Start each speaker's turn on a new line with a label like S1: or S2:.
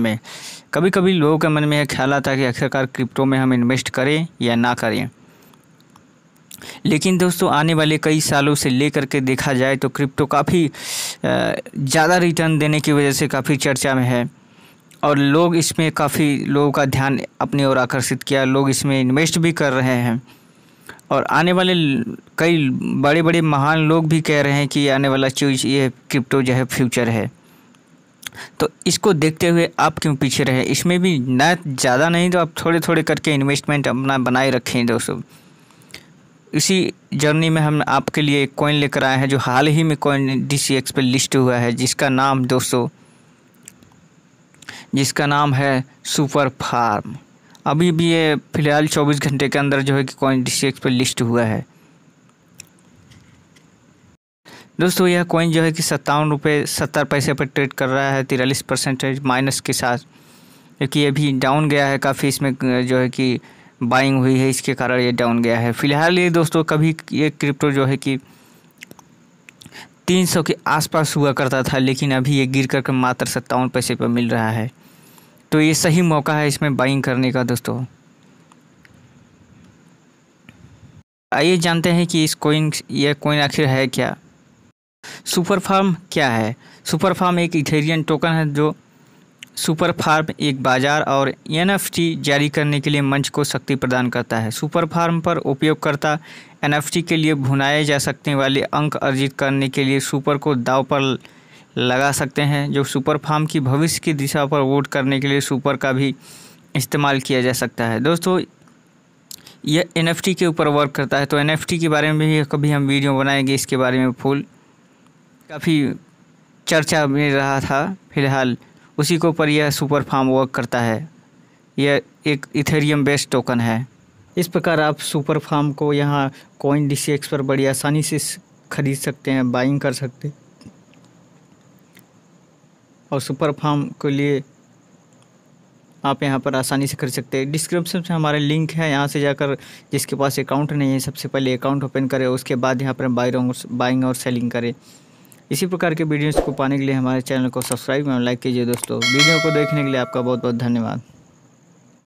S1: में कभी कभी लोगों के मन में यह ख्याल आता है कि आखिरकार क्रिप्टो में हम इन्वेस्ट करें या ना करें लेकिन दोस्तों आने वाले कई सालों से लेकर के देखा जाए तो क्रिप्टो काफ़ी ज़्यादा रिटर्न देने की वजह से काफ़ी चर्चा में है और लोग इसमें काफ़ी लोगों का ध्यान अपनी ओर आकर्षित किया लोग इसमें इन्वेस्ट भी कर रहे हैं और आने वाले कई बड़े बड़े महान लोग भी कह रहे हैं कि आने वाला चीज़ ये क्रिप्टो जो है फ्यूचर है तो इसको देखते हुए आप क्यों पीछे रहे इसमें भी ना ज़्यादा नहीं तो आप थोड़े थोड़े करके इन्वेस्टमेंट अपना बनाए रखें दोस्तों इसी जर्नी में हम आपके लिए एक कॉइन लेकर आए हैं जो हाल ही में कॉइन डी सी लिस्ट हुआ है जिसका नाम दोस्तों जिसका नाम है सुपर फार्म अभी भी ये फ़िलहाल 24 घंटे के अंदर जो है कि कॉइन डी सी लिस्ट हुआ है दोस्तों यह कॉइन जो है कि सत्तावन रुपये सत्तर पैसे पर ट्रेड कर रहा है तिरालीस परसेंटेज माइनस के साथ क्योंकि ये भी डाउन गया है काफ़ी इसमें जो है कि बाइंग हुई है इसके कारण ये डाउन गया है फिलहाल ये दोस्तों कभी ये क्रिप्टो जो है कि तीन सौ के आसपास हुआ करता था लेकिन अभी ये गिर कर मात्र सत्तावन पैसे पर मिल रहा है तो ये सही मौका है इसमें बाइंग करने का दोस्तों आइए जानते हैं कि इस कोइन यह कोइन आखिर है क्या सुपर फार्म क्या है सुपर फार्म एक इथेरियन टोकन है जो सुपर फार्म एक बाजार और एन जारी करने के लिए मंच को शक्ति प्रदान करता है सुपर फार्म पर उपयोगकर्ता एन के लिए भुनाए जा सकने वाले अंक अर्जित करने के लिए सुपर को दाव पर लगा सकते हैं जो सुपर फार्म की भविष्य की दिशा पर वोट करने के लिए सुपर का भी इस्तेमाल किया जा सकता है दोस्तों यह एन के ऊपर वर्क करता है तो एन के बारे में भी कभी हम वीडियो बनाएंगे इसके बारे में फुल काफ़ी चर्चा में रहा था फिलहाल उसी के ऊपर यह सुपर फार्म वर्क करता है यह एक इथेरियम बेस्ड टोकन है इस प्रकार आप सुपर फार्म को यहाँ कॉइन डी पर बड़ी आसानी से खरीद सकते हैं बाइंग कर सकते और सुपर फार्म के लिए आप यहाँ पर आसानी से खरीद सकते हैं डिस्क्रिप्शन से हमारे लिंक है यहाँ से जाकर जिसके पास अकाउंट नहीं है सबसे पहले अकाउंट ओपन करें उसके बाद यहाँ पर बाइंग और सेलिंग करें इसी प्रकार के वीडियोज़ को पाने के लिए हमारे चैनल को सब्सक्राइब एवं लाइक कीजिए दोस्तों वीडियो को देखने के लिए आपका बहुत बहुत धन्यवाद